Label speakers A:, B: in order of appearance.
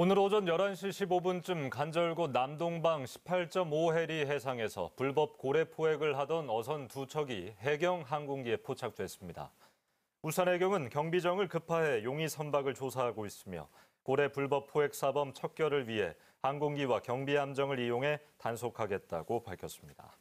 A: 오늘 오전 11시 15분쯤 간절곶 남동방 18.5해리 해상에서 불법 고래 포획을 하던 어선 두 척이 해경 항공기에 포착됐습니다. 울산 해경은 경비정을 급파해 용의 선박을 조사하고 있으며 고래 불법 포획 사범 척결을 위해 항공기와 경비함정을 이용해 단속하겠다고 밝혔습니다.